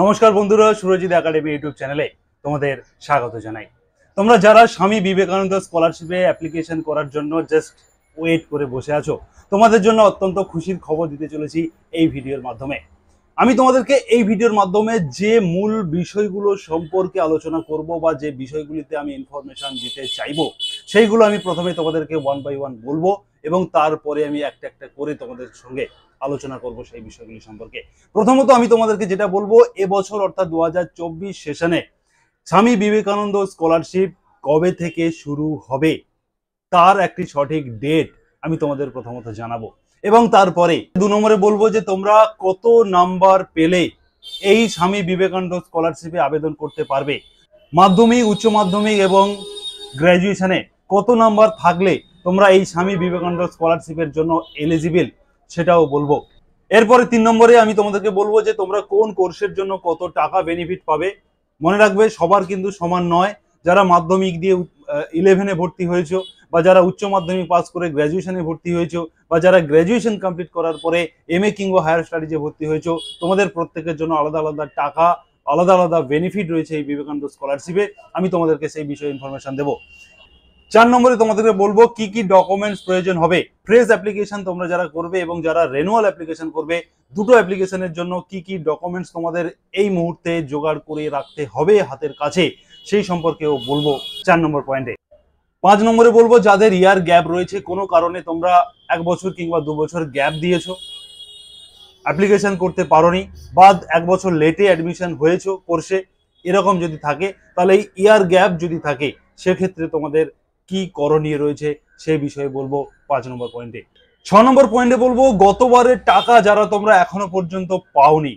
নমস্কার বন্ধুরা Surajit academy YouTube চ্যানেলে তোমাদের স্বাগত জানাই তোমরা যারা স্বামী বিবেকানন্দ স্কলারশিপে অ্যাপ্লিকেশন করার জন্য জাস্ট ওয়েট করে বসে আছো তোমাদের জন্য অত্যন্ত খুশির খবর দিতে চলেছি এই ভিডিওর মাধ্যমে আমি তোমাদেরকে এই ভিডিওর মাধ্যমে যে মূল বিষয়গুলো সম্পর্কে আলোচনা করব বা যে বিষয়গুলিতে আমি ইনফরমেশন দিতে চাইব সেইগুলো আমি প্রথমে তোমাদেরকে ওয়ান বাই ওয়ান বলবো এবং তারপরে আমি একটা একটা করে তোমাদের সঙ্গে আলোচনা করব সেই বিষয়গুলি সম্পর্কে প্রথমত আমি তোমাদেরকে যেটা বলবো এবছর অর্থাৎ দু হাজার চব্বিশ সেশনে স্বামী বিবেকানন্দ স্কলারশিপ কবে থেকে শুরু হবে তার একটি সঠিক ডেট আমি তোমাদের প্রথমত জানাবো এবং তারপরে দু নম্বরে বলবো যে তোমরা কত নাম্বার পেলে এই স্বামী বিবেকানন্দ স্কলারশিপে আবেদন করতে পারবে মাধ্যমিক উচ্চ মাধ্যমিক এবং গ্র্যাজুয়েশনে কত নাম্বার থাকলে তোমরা এই স্বামী বিবেকানন্দ স্কলারশিপের জন্য এলিজিবল সেটাও বলবো এরপরে তিন নম্বরে আমি তোমাদেরকে বলবো যে তোমরা কোন কোর্সের জন্য কত টাকা বেনিফিট পাবে মনে রাখবে সবার কিন্তু সমান নয় যারা মাধ্যমিক দিয়ে ইলেভেনে ভর্তি হয়েছে বা যারা উচ্চ মাধ্যমিক পাস করে গ্র্যাজুয়েশনে ভর্তি হয়েছো বা যারা গ্র্যাজুয়েশন কমপ্লিট করার পরে এম এ কিংবা হায়ার স্টাডিজে ভর্তি হয়েছো তোমাদের প্রত্যেকের জন্য আলাদা আলাদা টাকা আলাদা আলাদা বেনিফিট রয়েছে এই বিবেকানন্দ স্কলারশিপে আমি তোমাদেরকে সেই বিষয়ে ইনফরমেশন দেবো চার নম্বরে তোমাদেরকে বলবো কি কি ডকুমেন্টস প্রয়োজন হবে ফ্রেশ অ্যাপ্লিকেশন তোমরা যারা করবে এবং যারা রেনুয়াল অ্যাপ্লিকেশন করবে দুটো অ্যাপ্লিকেশনের জন্য কি কি ডকুমেন্টস তোমাদের এই মুহূর্তে জোগাড় করে রাখতে হবে হাতের কাছে সেই সম্পর্কেও বলবো চার নম্বর পয়েন্টে পাঁচ নম্বরে বলবো যাদের ইয়ার গ্যাপ রয়েছে কোনো কারণে তোমরা এক বছর কিংবা দু বছর গ্যাপ দিয়েছো অ্যাপ্লিকেশন করতে পারোনি বা এক বছর লেটে অ্যাডমিশন হয়েছো কোর্সে এরকম যদি থাকে তাহলে এই ইয়ার গ্যাপ যদি থাকে সেক্ষেত্রে তোমাদের কি করণীয় রয়েছে সে বিষয়ে বলবো পাঁচ নম্বর পয়েন্টে ছ নম্বর পয়েন্টে বলবো গতবারের টাকা যারা তোমরা এখনো পর্যন্ত পাওনি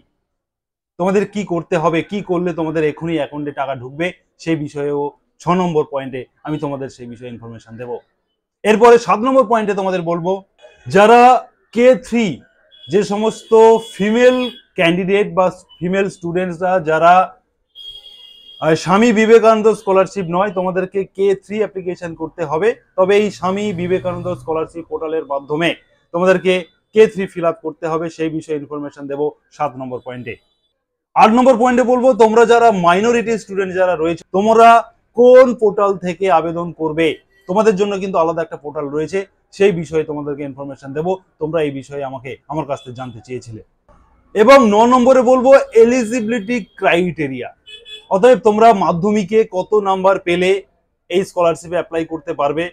তোমাদের কি করতে হবে কি করলে তোমাদের এখনই অ্যাকাউন্টে টাকা ঢুকবে সেই বিষয়েও ছ নম্বর পয়েন্টে আমি তোমাদের সেই বিষয়ে ইনফরমেশন দেব এরপরে সাত নম্বর পয়েন্টে তোমাদের বলবো যারা কে থ্রি যে সমস্ত ফিমেল ক্যান্ডিডেট বা ফিমেল স্টুডেন্টসরা যারা স্বামী বিবেকানন্দ স্কলারশিপ নয় তোমাদেরকে কে থ্রি অ্যাপ্লিকেশন করতে হবে তবে এই স্বামী বিবেকানন্দ স্কলারশিপ পোর্টালের মাধ্যমে তোমাদেরকে কে থ্রি ফিল করতে হবে সেই বিষয়ে ইনফরমেশন দেবো সাত নম্বর পয়েন্টে আট নম্বর পয়েন্টে বলবো তোমরা যারা মাইনরিটি স্টুডেন্ট যারা রয়েছে তোমরা কোন পোর্টাল থেকে আবেদন করবে তোমাদের জন্য কিন্তু আলাদা একটা পোর্টাল রয়েছে সেই বিষয়ে তোমাদেরকে ইনফরমেশন দেবো তোমরা এই বিষয়ে আমাকে আমার কাছ থেকে জানতে চেয়েছিলে এবং ন নম্বরে বলবো এলিজিবিলিটি ক্রাইটেরিয়া অতএব তোমরা মাধ্যমিকে কত নাম্বার পেলে এই স্কলারশিপে অ্যাপ্লাই করতে পারবে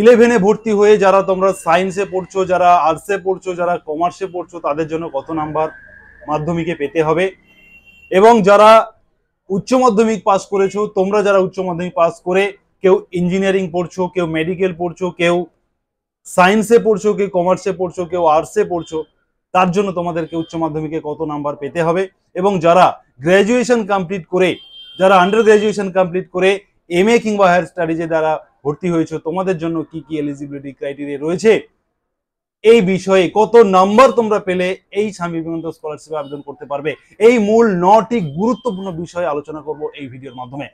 ইলেভেনে ভর্তি হয়ে যারা তোমরা সায়েন্সে পড়ছো যারা আর্টসে পড়ছো যারা কমার্সে পড়ছো তাদের জন্য কত নাম্বার মাধ্যমিকে পেতে হবে এবং যারা উচ্চ মাধ্যমিক পাস করেছো তোমরা যারা উচ্চ মাধ্যমিক পাস করে কেউ ইঞ্জিনিয়ারিং পড়ছো কেউ মেডিকেল পড়ছো কেউ সায়েন্সে পড়ছো কেউ কমার্সে পড়ছো কেউ আর্টসে পড়ছো তার জন্য তোমাদেরকে উচ্চ মাধ্যমিকে কত নাম্বার পেতে হবে এবং যারা গ্র্যাজুয়েশন কমপ্লিট করে যারা আন্ডার গ্র্যাজুয়েশন কমপ্লিট করে এম এ কিংবা হায়ার স্টাডিজে দ্বারা ভর্তি হয়েছে তোমাদের জন্য কি কি এলিজিবিলিটি ক্রাইটেরিয়া রয়েছে এই বিষয়ে কত নম্বর তোমরা পেলে এই স্বামী বিবেকানন্দ স্কলারশিপে আবেদন করতে পারবে এই মূল নটি গুরুত্বপূর্ণ বিষয়ে আলোচনা করব এই ভিডিওর মাধ্যমে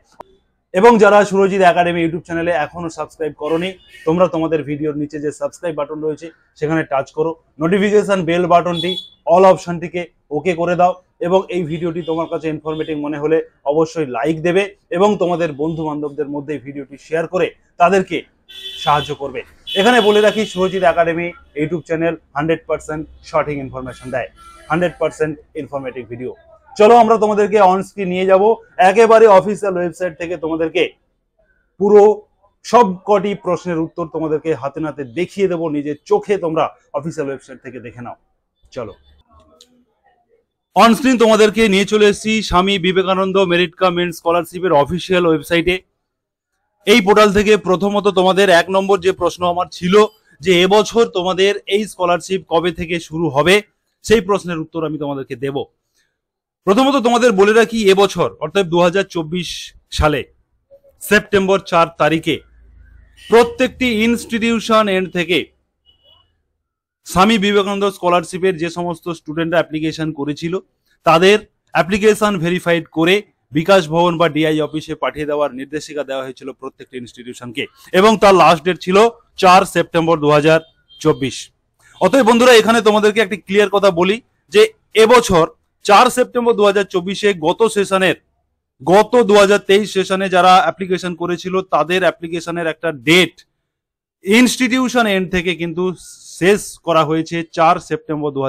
এবং যারা সুরজিৎ একাডেমি ইউটিউব চ্যানেলে এখনও সাবস্ক্রাইব করনি তোমরা তোমাদের ভিডিওর নিচে যে সাবস্ক্রাইব বাটন রয়েছে সেখানে টাচ করো নোটিফিকেশান বেল বাটনটি অল অপশনটিকে ওকে করে দাও এবং এই ভিডিওটি তোমার কাছে ইনফরমেটিভ মনে হলে অবশ্যই লাইক দেবে এবং তোমাদের বন্ধু বান্ধবদের মধ্যে ভিডিওটি শেয়ার করে তাদেরকে সাহায্য করবে এখানে বলে রাখি Surajit academy YouTube channel hundred percent সঠিক ইনফরমেশন দেয় হান্ড্রেড পার্সেন্ট ইনফরমেটিভ ভিডিও চলো আমরা তোমাদেরকে অন স্ক্রিন নিয়ে যাব একেবারে অফিসিয়াল ওয়েবসাইট থেকে তোমাদেরকে পুরো সব কটি প্রশ্নের উত্তর তোমাদেরকে হাতে নাতে দেখিয়ে দেবো নিজের চোখে তোমরা অফিসিয়াল ওয়েবসাইট থেকে দেখে নাও চলো অনস্ক্রিন তোমাদেরকে নিয়ে চলে এসেছি স্বামী বিবেকানন্দ মেরিট কামেন্ট স্কলারশিপের অফিসিয়াল ওয়েবসাইটে এই পোর্টাল থেকে প্রথমত তোমাদের এক নম্বর যে প্রশ্ন আমার ছিল যে এবছর তোমাদের এই স্কলারশিপ কবে থেকে শুরু হবে সেই প্রশ্নের উত্তর আমি তোমাদেরকে দেব প্রথমত তোমাদের বলে রাখি এবছর অর্থাৎ দু সালে সেপ্টেম্বর চার তারিখে প্রত্যেকটি ইনস্টিটিউশন এন্ড থেকে স্বামী বিবেকানন্দ স্কলারশিপের যে সমস্ত স্টুডেন্টরা অ্যাপ্লিকেশন করেছিল তাদের অ্যাপ্লিকেশন ভেরিফাইড করে বিকাশ ভবন বা ডিআই অফিসে পাঠিয়ে দেওয়ার নির্দেশিকা দেওয়া হয়েছিল প্রত্যেকটি ইনস্টিটিউশনকে এবং তার লাস্ট ডেট ছিল চার সেপ্টেম্বর দু অতএব বন্ধুরা এখানে তোমাদেরকে একটি ক্লিয়ার কথা বলি যে এবছর চার সেপ্টেম্বর দু হাজার চব্বিশে গত সেশনের গত দু সেশনে যারা অ্যাপ্লিকেশন করেছিল তাদের অ্যাপ্লিকেশনের একটা ডেট ইনস্টিটিউশন এন্ড থেকে কিন্তু শেষ করা হয়েছে চার সেপ্টেম্বর দু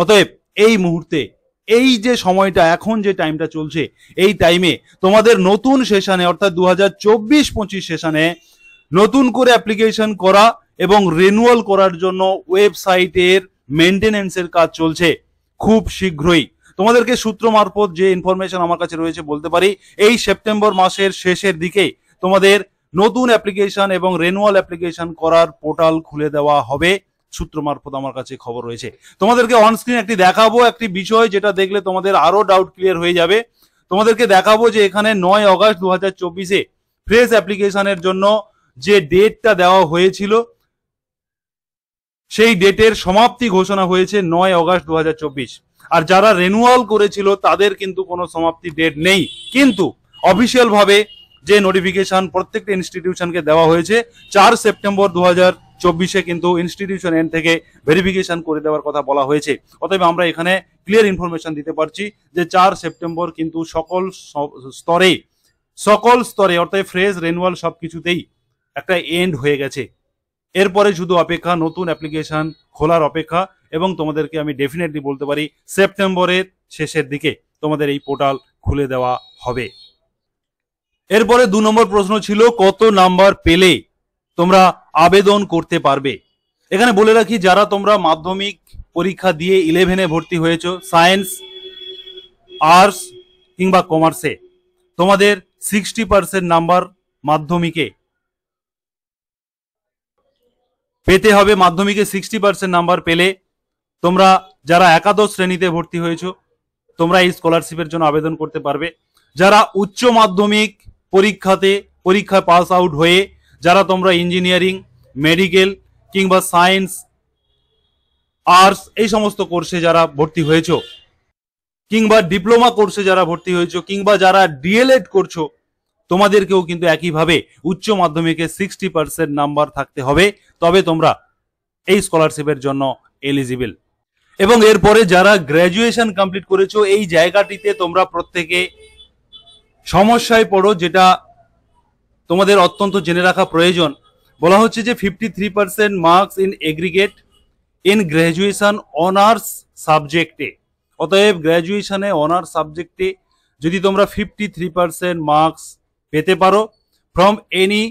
অতএব এই মুহূর্তে এই যে সময়টা এখন যে টাইমটা চলছে এই টাইমে তোমাদের নতুন সেশনে অর্থাৎ দু হাজার চব্বিশ পঁচিশ সেশনে নতুন করে অ্যাপ্লিকেশন করা এবং রেনুয়াল করার জন্য ওয়েবসাইটের মেনটেনেন্সের কাজ চলছে খুব শীঘ্রই তোমাদেরকে সূত্র মারফত যে ইনফরমেশন আমার কাছে রয়েছে বলতে পারি এই সেপ্টেম্বর মাসের শেষের দিকে তোমাদের নতুন অ্যাপ্লিকেশন এবং রেনুয়াল অ্যাপ্লিকেশন করার পোর্টাল খুলে দেওয়া হবে সূত্র মারফত আমার কাছে খবর রয়েছে তোমাদেরকে অনস্ক্রিন একটি দেখাবো একটি বিষয় যেটা দেখলে তোমাদের আরো ডাউট ক্লিয়ার হয়ে যাবে তোমাদেরকে দেখাবো যে এখানে নয় অগস্ট দু হাজার চব্বিশে ফ্রেশ অ্যাপ্লিকেশনের জন্য যে ডেটটা দেওয়া হয়েছিল সেই ডেটের সমাপ্তি ঘোষণা হয়েছে নয় অগস্ট দু আর যারা রেনুয়াল করেছিল তাদের কিন্তু কোনো সমাপ্তি ডেট নেই কিন্তু অফিসিয়ালভাবে যে নোটিফিকেশন প্রত্যেকটা ইনস্টিটিউশনকে দেওয়া হয়েছে চার সেপ্টেম্বর দু চব্বিশে কিন্তু ইনস্টিটিউশন এন্ড থেকে ভেরিফিকেশন করে দেওয়ার কথা বলা হয়েছে অতএব আমরা এখানে ক্লিয়ার ইনফরমেশন দিতে পারছি যে চার সেপ্টেম্বর কিন্তু সকল স্তরে সকল স্তরে অর্থাৎ ফ্রেজ রেনুয়াল সব কিছুতেই একটা এন্ড হয়ে গেছে এরপরে শুধু অপেক্ষা নতুন অ্যাপ্লিকেশন খোলার অপেক্ষা এবং তোমাদেরকে আমি ডেফিনেটলি বলতে পারি সেপ্টেম্বরের শেষের দিকে তোমাদের এই পোর্টাল খুলে দেওয়া হবে এরপরে দু নম্বর প্রশ্ন ছিল কত নাম্বার পেলে তোমরা আবেদন করতে পারবে এখানে বলে রাখি যারা তোমরা মাধ্যমিক পরীক্ষা দিয়ে ইলেভেনে ভর্তি হয়েছ সায়েন্স আর্টস কিংবা কমার্সে তোমাদের সিক্সটি পার্সেন্ট নাম্বার মাধ্যমিকে পেতে হবে মাধ্যমিকে সিক্সটি পার্সেন্ট নাম্বার পেলে তোমরা যারা একাদশ শ্রেণীতে ভর্তি হয়েছ তোমরা এই স্কলারশিপের জন্য আবেদন করতে পারবে যারা উচ্চ মাধ্যমিক পরীক্ষাতে পরীক্ষায় পাস আউট হয়ে যারা তোমরা ইঞ্জিনিয়ারিং মেডিকেল কিংবা সায়েন্স আর্টস এই সমস্ত কোর্সে যারা ভর্তি হয়েছো কিংবা ডিপ্লোমা কোর্সে যারা ভর্তি হয়েছো কিংবা যারা ডিএলএড করছো তোমাদেরকেও কিন্তু একইভাবে উচ্চ মাধ্যমিকে সিক্সটি পার্সেন্ট নাম্বার থাকতে হবে তবে তোমরা এই স্কলারশিপের জন্য এলিজিবল এবং এরপরে যারা গ্র্যাজুয়েশন কমপ্লিট করেছো এই জায়গাটিতে তোমরা প্রত্যেকে সমস্যায় পড়ো যেটা তোমাদের অত্যন্ত জেনে রাখা প্রয়োজন বলা হচ্ছে যে fifty three percent marks in aggregate in graduation honours সাবজেক্টে অতএব গ্র্যাজুয়েশনে অনার্স সাবজেক্টে যদি তোমরা ফিফটি থ্রি পার্সেন্ট মার্কস পেতে পারো from any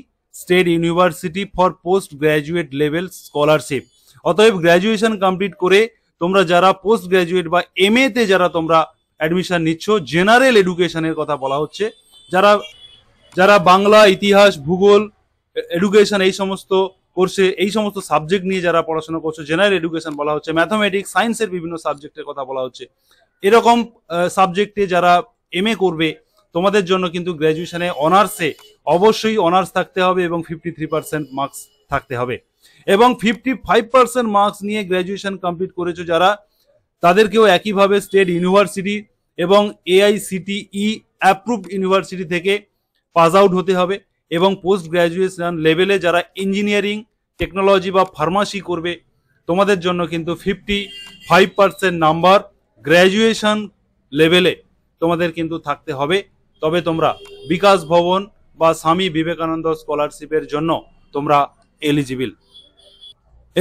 state university for post graduate level scholarship অতএব গ্র্যাজুয়েশন কমপ্লিট করে তোমরা যারা পোস্ট গ্র্যাজুয়েট বা এম তে যারা তোমরা অ্যাডমিশন নিচ্ছ জেনারেল এডুকেশনের কথা বলা হচ্ছে যারা যারা বাংলা ইতিহাস ভূগোল এডুকেশন এই সমস্ত কোর্সে এই সমস্ত সাবজেক্ট নিয়ে যারা পড়াশোনা করছে জেনারেল এডুকেশন বলা হচ্ছে ম্যাথামেটিক্স সায়েন্সের বিভিন্ন সাবজেক্টের কথা বলা হচ্ছে এরকম সাবজেক্টে যারা এম করবে তোমাদের জন্য কিন্তু গ্র্যাজুয়েশনে অনার্সে অবশ্যই অনার্স থাকতে হবে এবং ফিফটি থ্রি পার্সেন্ট মার্কস থাকতে হবে এবং ফিফটি ফাইভ পার্সেন্ট মার্কস নিয়ে গ্র্যাজুয়েশন কমপ্লিট করেছো যারা তাদেরকেও একইভাবে স্টেট ইউনিভার্সিটি এবং এআইসিটিই অ্যাপ্রুভড ইউনিভার্সিটি থেকে পাস আউট হতে হবে এবং পোস্ট গ্র্যাজুয়েশন লেভেলে যারা ইঞ্জিনিয়ারিং টেকনোলজি বা ফার্মাসি করবে তোমাদের জন্য কিন্তু fifty five percent number graduation লেভেলে তোমাদের কিন্তু থাকতে হবে তবে তোমরা বিকাশ ভবন বা স্বামী বিবেকানন্দ স্কলারশিপের জন্য তোমরা এলিজিবিল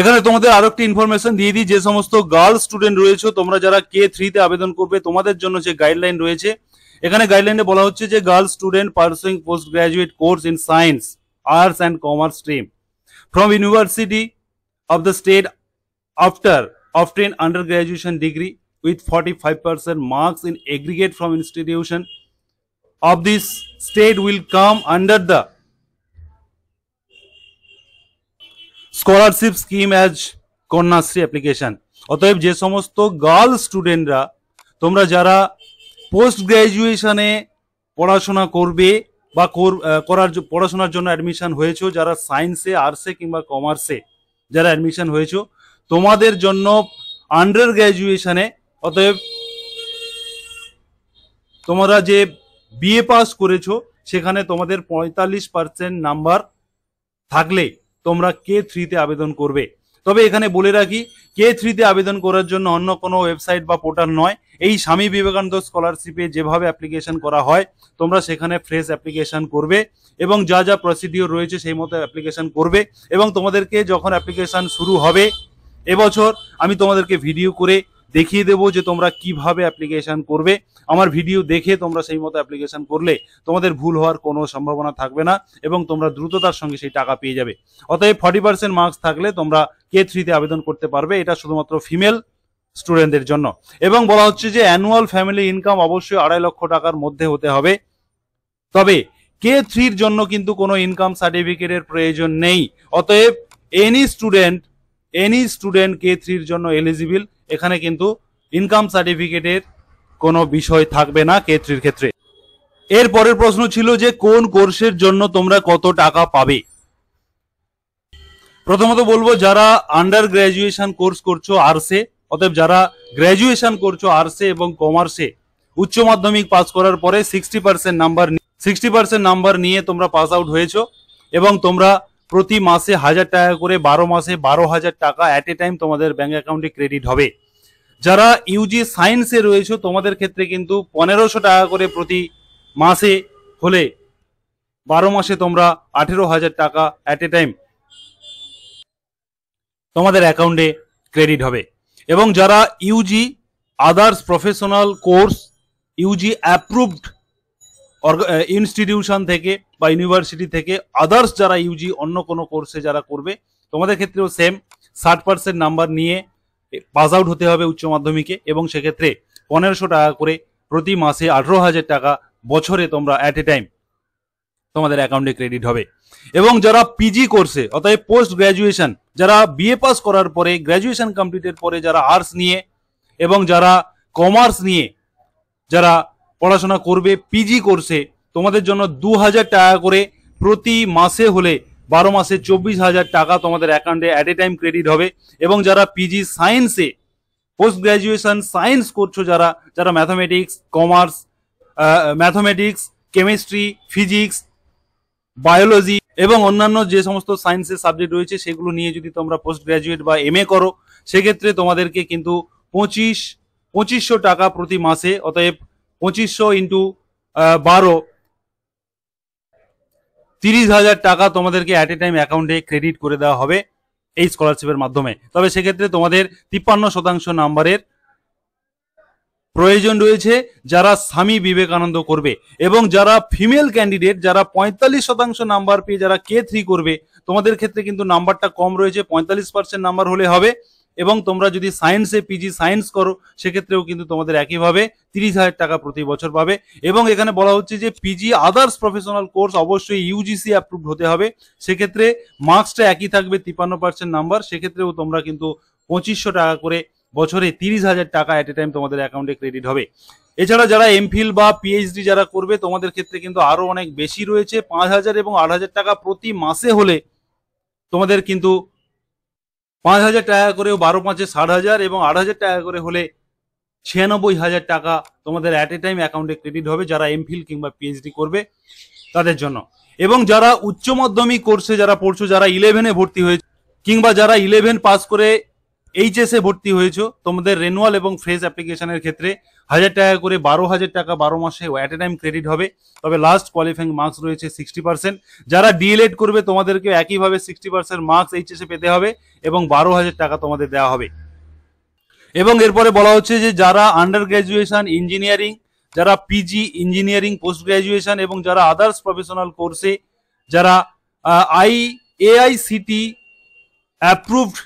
এখানে তোমাদের আরো একটি ইনফরমেশন দিয়ে দিই যে সমস্ত গার্লস স্টুডেন্ট রয়েছে তোমরা যারা কে থ্রিতে আবেদন করবে তোমাদের জন্য যে গাইডলাইন রয়েছে এখানে গাইডলাইনে বলা হচ্ছে যে girl student pursuing post graduate course in science arts and commerce stream from university of the state after after in under graduation degree with 45% marks in aggregate from institution of this state will come under the scholarship scheme as Kanyashree application অতএব যে সমস্ত girl স্টুডেন্টরা তোমরা যারা post গ্র্যাজুয়েশনে পড়াশোনা করবে বা করার পড়াশোনার জন্য অ্যাডমিশন হয়েছো যারা সায়েন্সে আর্টসে কিংবা কমার্সে যারা অ্যাডমিশন হয়েছ তোমাদের জন্য আন্ডার গ্র্যাজুয়েশনে অতএব তোমরা যে বিএ পাস করেছো সেখানে তোমাদের পঁয়তাল্লিশ পার্সেন্ট নাম্বার থাকলে তোমরা কে থ্রিতে আবেদন করবে তবে এখানে বলে রাখি কে থ্রিতে আবেদন করার জন্য অন্য কোনো ওয়েবসাইট বা পোর্টাল নয় এই স্বামী বিবেকানন্দ স্কলারশিপে যেভাবে অ্যাপ্লিকেশন করা হয় তোমরা সেখানে ফ্রেশ অ্যাপ্লিকেশন করবে এবং যা যা প্রসিডিওর রয়েছে সেই মতো অ্যাপ্লিকেশন করবে এবং তোমাদেরকে যখন অ্যাপ্লিকেশন শুরু হবে এবছর আমি তোমাদেরকে ভিডিও করে দেখিয়ে দেবো যে তোমরা কিভাবে অ্যাপ্লিকেশন করবে আমার ভিডিও দেখে তোমরা সেই মতো অ্যাপ্লিকেশন করলে তোমাদের ভুল হওয়ার কোনো সম্ভাবনা থাকবে না এবং তোমরা দ্রুততার সঙ্গে সেই টাকা পেয়ে যাবে অতএব ফর্টি পার্সেন্ট মার্কস থাকলে তোমরা কে থ্রিতে আবেদন করতে পারবে এটা শুধুমাত্র ফিমেল স্টুডেন্টদের জন্য এবং বলা হচ্ছে যে অ্যানুয়াল ফ্যামিলি ইনকাম অবশ্যই আড়াই লক্ষ টাকার মধ্যে হতে হবে তবে কে থ্রির জন্য কিন্তু কোনো ইনকাম সার্টিফিকেটের প্রয়োজন নেই অতএব any student any student K থ্রির জন্য এলিজিবল এখানে কিন্তু ইনকাম সার্টিফিকেটের কোনো বিষয় থাকবে না কে থ্রির ক্ষেত্রে এর পরের প্রশ্ন ছিল যে কোন কোর্সের জন্য তোমরা কত টাকা পাবে প্রথমত বলবো যারা আন্ডার গ্র্যাজুয়েশন কোর্স করছো আর্টসে অতএব যারা গ্র্যাজুয়েশন করছো আর্টসে এবং কমার্সে উচ্চ মাধ্যমিক পাস করার পরে sixty percent number sixty percent number নিয়ে তোমরা পাস আউট হয়েছো এবং তোমরা প্রতি মাসে হাজার টাকা করে বারো মাসে বারো হাজার টাকা অ্যাট এ টাইম তোমাদের ব্যাঙ্ক অ্যাকাউন্টে ক্রেডিট হবে যারা ইউজি সায়েন্সে রয়েছে তোমাদের ক্ষেত্রে কিন্তু পনেরোশো টাকা করে প্রতি মাসে হলে বারো মাসে তোমরা আঠেরো হাজার টাকা অ্যাট এ টাইম তোমাদের অ্যাকাউন্টে ক্রেডিট হবে এবং যারা UG others professional course UG approved institution থেকে বা ইউনিভার্সিটি থেকে আদার্স যারা ইউজি অন্য কোনো কোর্সে যারা করবে তোমাদের ক্ষেত্রেও সেম ষাট পার্সেন্ট নাম্বার নিয়ে পাস আউট হতে হবে উচ্চ মাধ্যমিকে এবং সেক্ষেত্রে পনেরোশো টাকা করে প্রতি মাসে আঠেরো হাজার টাকা বছরে তোমরা অ্যাট এ টাইম তোমাদের অ্যাকাউন্টে ক্রেডিট হবে এবং যারা পিজি কোর্সে অতএব পোস্ট গ্র্যাজুয়েশন যারা বিএ পাস করার পরে গ্র্যাজুয়েশন কমপ্লিটের পরে যারা আর্টস নিয়ে এবং যারা কমার্স নিয়ে যারা পড়াশোনা করবে পিজি কোর্সে তোমাদের জন্য দু হাজার টাকা করে প্রতি মাসে হলে বারো মাসে চব্বিশ হাজার টাকা তোমাদের অ্যাকাউন্টে অ্যাট এ টাইম ক্রেডিট হবে এবং যারা পিজি সায়েন্সে পোস্ট গ্র্যাজুয়েশন সায়েন্স করছো যারা যারা mathematics commerce mathematics chemistry physics biology এবং অন্যান্য যে সমস্ত সায়েন্সের সাবজেক্ট রয়েছে সেগুলো নিয়ে যদি তোমরা পোস্ট গ্রাজুয়েট বা এম করো সেক্ষেত্রে তোমাদেরকে কিন্তু পঁচিশ পঁচিশশো টাকা প্রতি মাসে অতএব পঁচিশশো ইন্টু বারো তিরিশ হাজার টাকা তোমাদেরকে অ্যাট এ টাইম অ্যাকাউন্টে ক্রেডিট করে দেওয়া হবে এই স্কলারশিপের মাধ্যমে তবে সেক্ষেত্রে তোমাদের তিপ্পান্ন শতাংশ নাম্বারের প্রয়োজন রয়েছে যারা স্বামী বিবেকানন্দ করবে এবং যারা ফিমেল ক্যান্ডিডেট যারা পঁয়তাল্লিশ শতাংশ নাম্বার পেয়ে যারা কে থ্রি করবে তোমাদের ক্ষেত্রে কিন্তু নাম্বারটা কম রয়েছে পঁয়তাল্লিশ পার্সেন্ট নাম্বার হলে হবে এবং তোমরা যদি সায়েন্সে পিজি সায়েন্স করো সেক্ষেত্রেও কিন্তু তোমাদের একইভাবে তিরিশ হাজার টাকা প্রতি বছর পাবে এবং এখানে বলা হচ্ছে যে পিজি আদার্স প্রফেশনাল কোর্স অবশ্যই ইউজিসি অ্যাপ্রুভ হতে হবে সেক্ষেত্রে মার্কসটা একই থাকবে তিপ্পান্ন পার্সেন্ট নাম্বার সেক্ষেত্রেও তোমরা কিন্তু পঁচিশশো টাকা করে বছরে তিরিশ হাজার টাকা অ্যাট এ টাইম তোমাদের অ্যাকাউন্টে ক্রেডিট হবে এছাড়া যারা এমফিল বা পিএইচডি যারা করবে তোমাদের ক্ষেত্রে কিন্তু আরও অনেক বেশি রয়েছে পাঁচ হাজার এবং আট হাজার টাকা প্রতি মাসে হলে তোমাদের কিন্তু পাঁচ হাজার টাকা করেও বারো পাঁচে ষাট হাজার এবং আট হাজার টাকা করে হলে ছিয়ানব্বই হাজার টাকা তোমাদের অ্যাট এ টাইম অ্যাকাউন্টে ক্রেডিট হবে যারা এমফিল কিংবা পিএইচডি করবে তাদের জন্য এবং যারা উচ্চ মাধ্যমিক কোর্সে যারা পড়ছো যারা ইলেভেনে ভর্তি হয়েছে কিংবা যারা ইলেভেন পাস করে এ ভর্তি হয়েছো তোমাদের রেনুয়াল এবং ফ্রেজ অ্যাপ্লিকেশনের ক্ষেত্রে হাজার টাকা করে বারো হাজার টাকা বারো মাসে অ্যাট এ টাইম ক্রেডিট হবে তবে লাস্ট কোয়ালিফাইং মার্কস রয়েছে সিক্সটি পার্সেন্ট যারা ডিএলএড করবে তোমাদেরকে একইভাবে সিক্সটি পার্সেন্ট মার্কস এইচএসএ পেতে হবে এবং বারো হাজার টাকা তোমাদের দেওয়া হবে এবং এরপরে বলা হচ্ছে যে যারা আন্ডার গ্র্যাজুয়েশন ইঞ্জিনিয়ারিং যারা পিজি ইঞ্জিনিয়ারিং পোস্ট গ্র্যাজুয়েশন এবং যারা আদার্স প্রফেশনাল কোর্সে যারা আই এআইসিটি অ্যাপ্রুভড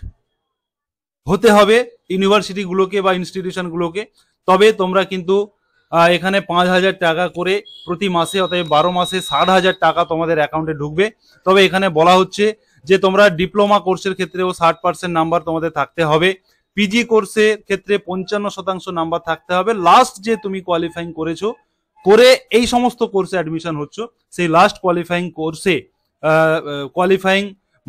হতে হবে ইউনিভার্সিটিগুলোকে বা ইনস্টিটিউশনগুলোকে তবে তোমরা কিন্তু এখানে পাঁচ হাজার টাকা করে প্রতি মাসে অতএব বারো মাসে ষাট হাজার টাকা তোমাদের অ্যাকাউন্টে ঢুকবে তবে এখানে বলা হচ্ছে যে তোমরা ডিপ্লোমা কোর্সের ক্ষেত্রেও ষাট পার্সেন্ট নাম্বার তোমাদের থাকতে হবে পিজি কোর্সের ক্ষেত্রে পঞ্চান্ন শতাংশ নাম্বার থাকতে হবে লাস্ট যে তুমি কোয়ালিফাইং করেছো করে এই সমস্ত কোর্সে অ্যাডমিশন হচ্ছ সেই লাস্ট কোয়ালিফাইং কোর্সে কোয়ালিফাইং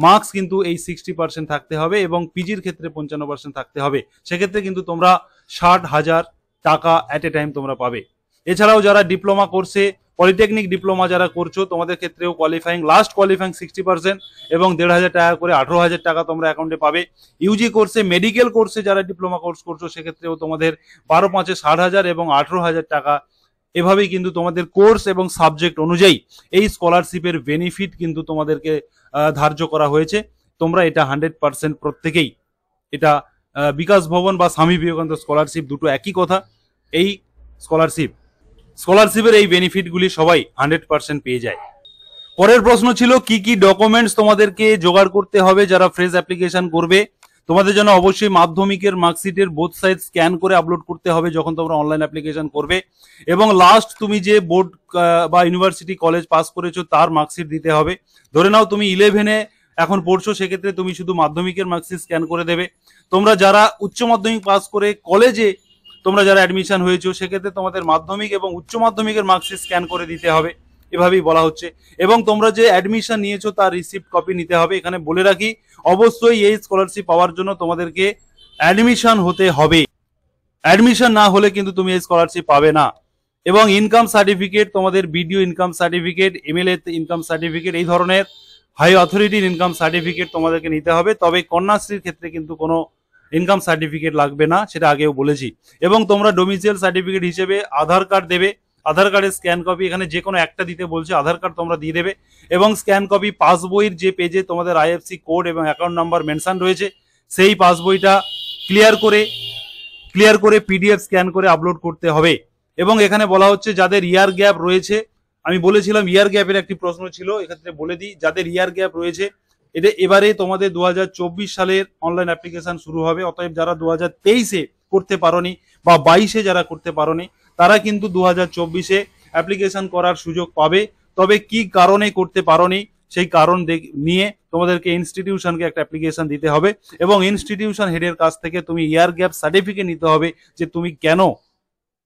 মার্কস কিন্তু এই সিক্সটি পার্সেন্ট থাকতে হবে এবং পিজির ক্ষেত্রে পঞ্চান্ন পার্সেন্ট থাকতে হবে সেক্ষেত্রে কিন্তু তোমরা ষাট হাজার টাকা অ্যাট এ টাইম তোমরা পাবে এছাড়াও যারা ডিপ্লোমা কোর্সে পলিটেকনিক ডিপ্লোমা যারা করছো তোমাদের ক্ষেত্রেও qualifying last qualifying sixty percent এবং দেড় হাজার টাকা করে আঠেরো হাজার টাকা তোমরা অ্যাকাউন্টে পাবে ইউজি কোর্সে মেডিকেল কোর্সে যারা ডিপ্লোমা কোর্স করছো সেক্ষেত্রেও তোমাদের বারো পাঁচে ষাট হাজার এবং আঠেরো হাজার টাকা এভাবেই কিন্তু তোমাদের কোর্স এবং সাবজেক্ট অনুযায়ী এই স্কলারশিপের বেনিফিট কিন্তু তোমাদেরকে ধার্য করা হয়েছে তোমরা এটা হান্ড্রেড পার্সেন্ট প্রত্যেকেই এটা বিকাশ ভবন বা স্বামী বিবেকানন্দ স্কলারশিপ দুটো একই কথা এই স্কলারশিপ স্কলারশিপের এই বেনিফিটগুলি সবাই হান্ড্রেড পার্সেন্ট পেয়ে যায় পরের প্রশ্ন ছিল কি কি ডকুমেন্টস তোমাদেরকে জোগাড় করতে হবে যারা ফ্রেশ অ্যাপ্লিকেশন করবে তোমাদের জন্য অবশ্যই মাধ্যমিকের মার্কশিটের বোথ সাইড স্ক্যান করে আপলোড করতে হবে যখন তোমরা অনলাইন অ্যাপ্লিকেশন করবে এবং লাস্ট তুমি যে বোর্ড বা ইউনিভার্সিটি কলেজ পাস করেছো তার মার্কশিট দিতে হবে ধরে নাও তুমি ইলেভেনে এখন পড়ছো সেক্ষেত্রে তুমি শুধু মাধ্যমিকের মার্কশিট স্ক্যান করে দেবে তোমরা যারা উচ্চ মাধ্যমিক পাস করে কলেজে তোমরা যারা অ্যাডমিশন হয়েছো সেক্ষেত্রে তোমাদের মাধ্যমিক এবং উচ্চ মাধ্যমিকের মার্কশিট স্ক্যান করে দিতে হবে এভাবেই বলা হচ্ছে এবং তোমরা যে অ্যাডমিশন নিয়েছো তার রিসিপ্ট কপি নিতে হবে এখানে বলে রাখি অবশ্যই এই স্কলারশিপ পাওয়ার জন্য তোমাদেরকে অ্যাডমিশন হতে হবে অ্যাডমিশন না হলে কিন্তু তুমি এই স্কলারশিপ পাবে না এবং ইনকাম সার্টিফিকেট তোমাদের BDO income certificate MLA income certificate এই ধরনের হাই অথরিটির ইনকাম সার্টিফিকেট তোমাদেরকে নিতে হবে তবে কন্যাশ্রীর ক্ষেত্রে কিন্তু কোনো ইনকাম সার্টিফিকেট লাগবে না সেটা আগেও বলেছি এবং তোমরা ডোমিসিয়াল সার্টিফিকেট হিসেবে আধার কার্ড দেবে আধার কার্ডের স্ক্যান কপি এখানে যে কোনো একটা দিতে বলছে আধার কার্ড তোমরা দিয়ে দেবে এবং স্ক্যান কপি পাসবইয়ের যে পেজে তোমাদের আইএফসি কোড এবং অ্যাকাউন্ট নাম্বার মেনশান রয়েছে সেই পাসবইটা ক্লিয়ার করে ক্লিয়ার করে পিডিএফ স্ক্যান করে আপলোড করতে হবে এবং এখানে বলা হচ্ছে যাদের ইয়ার গ্যাপ রয়েছে আমি বলেছিলাম ইয়ার গ্যাপের একটি প্রশ্ন ছিল এক্ষেত্রে বলে দিই যাদের ইয়ার গ্যাপ রয়েছে এটা এবারে তোমাদের দু সালের অনলাইন অ্যাপ্লিকেশন শুরু হবে অতএব যারা দু হাজার করতে পারি বা বাইশে যারা করতে পারি তারা কিন্তু দু হাজার চব্বিশে অ্যাপ্লিকেশন করার সুযোগ পাবে তবে কি কারণে করতে পারোনি সেই কারণ নিয়ে তোমাদেরকে ইনস্টিটিউশনকে একটা অ্যাপ্লিকেশন দিতে হবে এবং ইনস্টিটিউশন হেডের কাছ থেকে তুমি ইয়ার গ্যাপ সার্টিফিকেট নিতে হবে যে তুমি কেন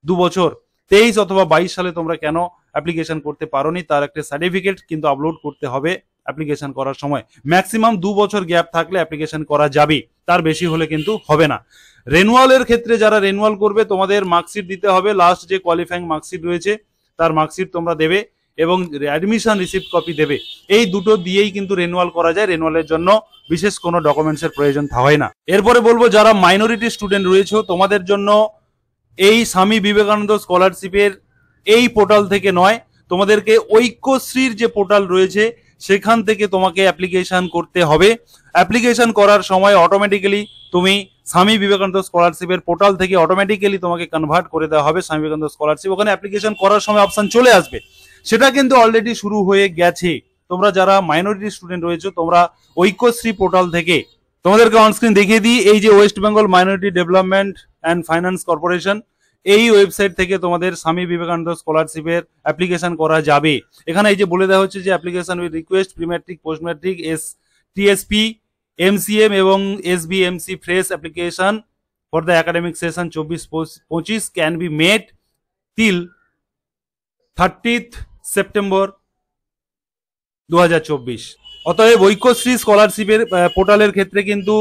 দু বছর তেইশ অথবা বাইশ সালে তোমরা কেন অ্যাপ্লিকেশন করতে পারো তার একটা সার্টিফিকেট কিন্তু আপলোড করতে হবে অ্যাপ্লিকেশন করার সময় ম্যাক্সিমাম দু বছর গ্যাপ থাকলে অ্যাপ্লিকেশন করা যাবে তার বেশি হলে কিন্তু হবে না রেনুয়ালের ক্ষেত্রে যারা রেনুয়াল করবে তোমাদের মার্কশিট দিতে হবে লাস্ট যে কোয়ালিফাইং মার্কশিট রয়েছে তার মার্কশিট তোমরা দেবে এবং অ্যাডমিশন রিসিপ্ট কপি দেবে এই দুটো দিয়েই কিন্তু রেনুয়াল করা যায় রেনুয়ালের জন্য বিশেষ কোনো ডকুমেন্টসের প্রয়োজন হয় না এরপরে বলবো যারা মাইনরিটি স্টুডেন্ট রয়েছে তোমাদের জন্য এই স্বামী বিবেকানন্দ স্কলারশিপের এই পোর্টাল থেকে নয় তোমাদেরকে ঐক্যশ্রীর যে পোর্টাল রয়েছে সেখান থেকে তোমাকে অ্যাপ্লিকেশন করতে হবে অ্যাপ্লিকেশন করার সময় অটোমেটিক্যালি তুমি স্বামী বিবেকানন্দ স্কলারশিপের পোর্টাল থেকে অটোমেটিক্যালি তোমাকে কনভার্ট করে দেওয়া হবে স্বামী বিবেকানন্দ স্কলারশিপ ওখানে অ্যাপ্লিকেশন করার সময় অপশন চলে আসবে সেটা কিন্তু অলরেডি শুরু হয়ে গেছে তোমরা যারা মাইনরিটি স্টুডেন্ট রয়েছে তোমরা ঐক্যশ্রী পোর্টাল থেকে তোমাদেরকে অনস্ক্রিন দেখিয়ে দিই এই যে West Bengal minority development and finance corporation এই ওয়েবসাইট থেকে তোমাদের স্বামী বিবেকানন্দ স্কলারশিপের অ্যাপ্লিকেশন করা যাবে এখানে এই যে বলে দেওয়া হচ্ছে যে application with request prematric matric S TSP MCM এবং SBMC fresh application for the academic session চব্বিশ পঁচিশ can be made till thirtieth September দু হাজার অতএব ঐক্যশ্রী স্কলারশিপের পোর্টালের ক্ষেত্রে কিন্তু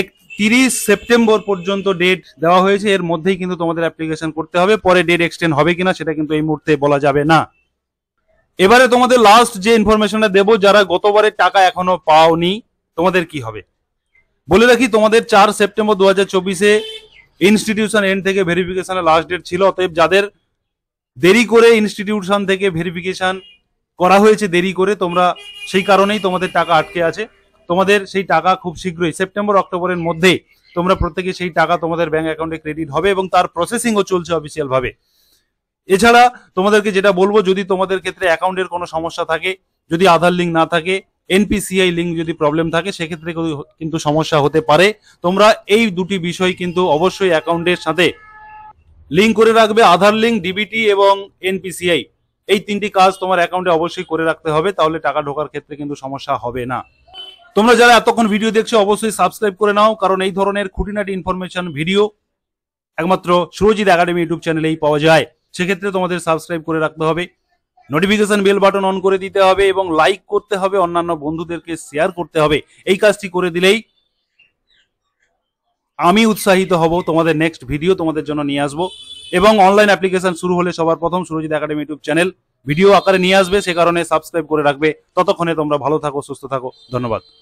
এক তিরিশ সেপ্টেম্বর পর্যন্ত ডেট দেওয়া হয়েছে এর মধ্যেই কিন্তু তোমাদের অ্যাপ্লিকেশন করতে হবে পরে ডেট এক্সটেন্ড হবে কিনা সেটা কিন্তু এই মুহূর্তে বলা যাবে না এবারে তোমাদের লাস্ট যে ইনফরমেশনটা দেব যারা গতবারের টাকা এখনো পাওনি তোমাদের কি হবে বলে রাখি তোমাদের চার সেপ্টেম্বর দু হাজার চব্বিশে ইনস্টিটিউশন এন্ড থেকে ভেরিফিকেশনের লাস্ট ডেট ছিল অতএব যাদের দেরি করে ইনস্টিটিউশন থেকে ভেরিফিকেশন করা হয়েছে দেরি করে তোমরা সেই কারণেই তোমাদের টাকা আটকে আছে তোমাদের সেই টাকা খুব শীঘ্রই সেপ্টেম্বর অক্টোবরের মধ্যে তোমরা প্রত্যেকে সেই টাকা তোমাদের ব্যাংক অ্যাকাউন্টে ক্রেডিট হবে এবং তার প্রসেসিংও চলছে অফিসিয়াল ভাবে এছাড়া তোমাদেরকে যেটা বলবো যদি তোমাদের ক্ষেত্রে অ্যাকাউন্টের কোনো সমস্যা থাকে যদি আধার লিঙ্ক না থাকে এনপিসিআই লিঙ্ক যদি প্রবলেম থাকে সেক্ষেত্রে কিন্তু সমস্যা হতে পারে তোমরা এই দুটি বিষয় কিন্তু অবশ্যই অ্যাকাউন্টের সাথে লিঙ্ক করে রাখবে আধার লিঙ্ক ডিবিটি এবং এনপিসিআই এই তিনটি কাজ তোমার অ্যাকাউন্টে অবশ্যই করে রাখতে হবে তাহলে টাকা ঢোকার ক্ষেত্রে কিন্তু সমস্যা হবে না তোমরা যারা এতক্ষণ ভিডিও দেখছো অবশ্যই সাবস্ক্রাইব করে নাও কারণ এই ধরনের খুঁটিনাটি ইনফরমেশন ভিডিও একমাত্র সুরজিৎ একাডেমি ইউটিউব চ্যানেলেই পাওয়া যায় সেক্ষেত্রে তোমাদের সাবস্ক্রাইব করে রাখতে হবে নোটিফিকেশন বেল বাটন অন করে দিতে হবে এবং লাইক করতে হবে অন্যান্য বন্ধুদেরকে শেয়ার করতে হবে এই কাজটি করে দিলেই আমি উৎসাহিত হব তোমাদের নেক্সট ভিডিও তোমাদের জন্য নিয়ে আসবো এবং অনলাইন অ্যাপ্লিকেশন শুরু হলে সবার প্রথম Surajit academy YouTube channel video আকারে নিয়ে আসবে সে কারণে সাবস্ক্রাইব করে রাখবে ততক্ষণে তোমরা ভালো থাকো সুস্থ থাকো ধন্যবাদ